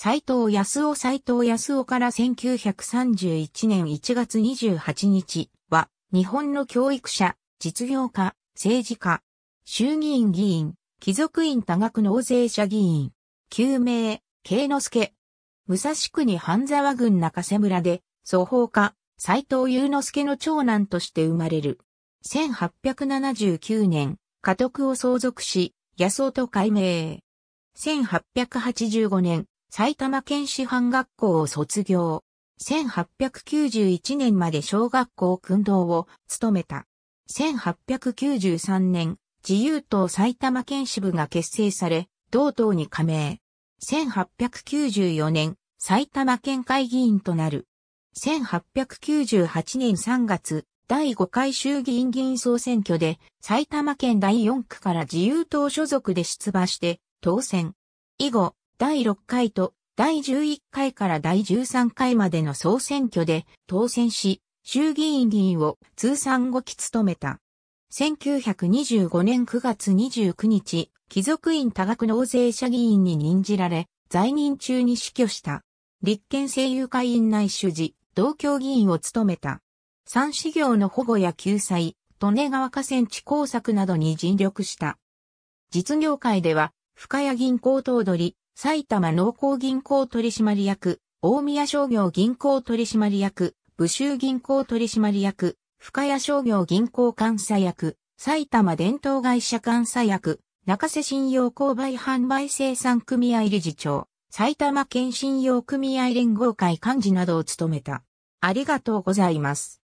斎藤康夫斎藤康夫から1931年1月28日は、日本の教育者、実業家、政治家、衆議院議員、貴族院多額納税者議員、救命、慶之助、武蔵区に半沢郡中瀬村で、双法家、斎藤祐之助の長男として生まれる。1879年、家督を相続し、康夫と改名。1885年、埼玉県師範学校を卒業。1891年まで小学校訓導を務めた。1893年、自由党埼玉県支部が結成され、同党に加盟。1894年、埼玉県会議員となる。1898年3月、第5回衆議院議員総選挙で、埼玉県第4区から自由党所属で出馬して、当選。以後、第6回と第11回から第13回までの総選挙で当選し、衆議院議員を通算5期務めた。1925年9月29日、貴族院多額納税者議員に任じられ、在任中に死去した。立憲政友会院内主事、同郷議員を務めた。三市業の保護や救済、利根川河川地工作などに尽力した。実業界では、深谷銀行頭取、埼玉農工銀行取締役、大宮商業銀行取締役、武州銀行取締役、深谷商業銀行監査役、埼玉伝統会社監査役、中瀬信用購買販売生産組合理事長、埼玉県信用組合連合会幹事などを務めた。ありがとうございます。